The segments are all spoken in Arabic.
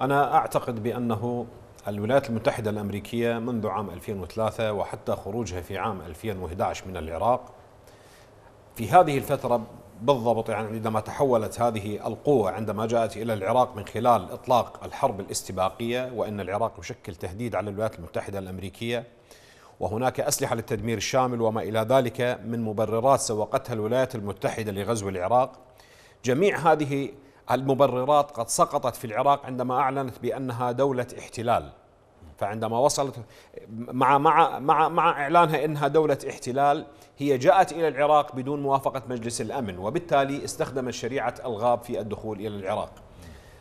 أنا أعتقد بأنه الولايات المتحدة الأمريكية منذ عام 2003 وحتى خروجها في عام 2011 من العراق في هذه الفترة بالضبط يعني عندما تحولت هذه القوة عندما جاءت إلى العراق من خلال إطلاق الحرب الاستباقية وأن العراق يشكل تهديد على الولايات المتحدة الأمريكية وهناك أسلحة للتدمير الشامل وما إلى ذلك من مبررات سوقتها الولايات المتحدة لغزو العراق جميع هذه المبررات قد سقطت في العراق عندما أعلنت بأنها دولة احتلال فعندما وصلت مع مع مع مع اعلانها انها دوله احتلال هي جاءت الى العراق بدون موافقه مجلس الامن وبالتالي استخدمت شريعه الغاب في الدخول الى العراق.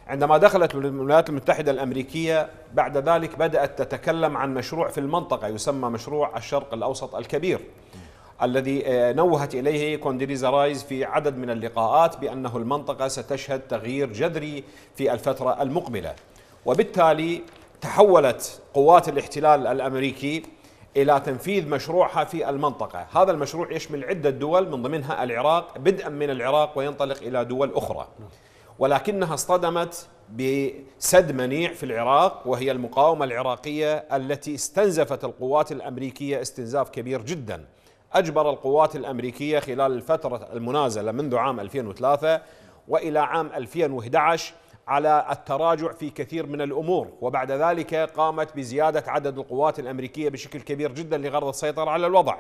عندما دخلت الولايات المتحده الامريكيه بعد ذلك بدات تتكلم عن مشروع في المنطقه يسمى مشروع الشرق الاوسط الكبير. الذي آه، نوهت إليه كونديليزا رايز في عدد من اللقاءات بأنه المنطقة ستشهد تغيير جذري في الفترة المقبلة وبالتالي تحولت قوات الاحتلال الأمريكي إلى تنفيذ مشروعها في المنطقة هذا المشروع يشمل عدة دول من ضمنها العراق بدءا من العراق وينطلق إلى دول أخرى ولكنها اصطدمت بسد منيع في العراق وهي المقاومة العراقية التي استنزفت القوات الأمريكية استنزاف كبير جداً أجبر القوات الأمريكية خلال الفترة المنازلة منذ عام 2003 وإلى عام 2011 على التراجع في كثير من الأمور وبعد ذلك قامت بزيادة عدد القوات الأمريكية بشكل كبير جدا لغرض السيطرة على الوضع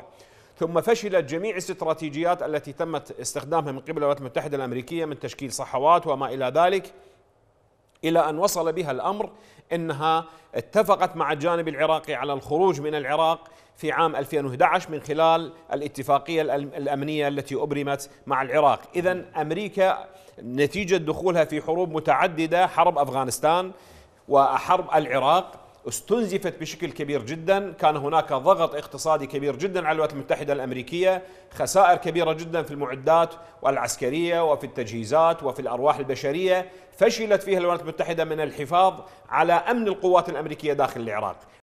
ثم فشلت جميع الاستراتيجيات التي تمت استخدامها من قبل الولايات المتحدة الأمريكية من تشكيل صحوات وما إلى ذلك إلى أن وصل بها الأمر أنها اتفقت مع الجانب العراقي على الخروج من العراق في عام 2011 من خلال الاتفاقية الأمنية التي أبرمت مع العراق إذا أمريكا نتيجة دخولها في حروب متعددة حرب أفغانستان وحرب العراق استنزفت بشكل كبير جدا كان هناك ضغط اقتصادي كبير جدا على الولايات المتحدة الأمريكية خسائر كبيرة جدا في المعدات والعسكرية وفي التجهيزات وفي الأرواح البشرية فشلت فيها الولايات المتحدة من الحفاظ على أمن القوات الأمريكية داخل العراق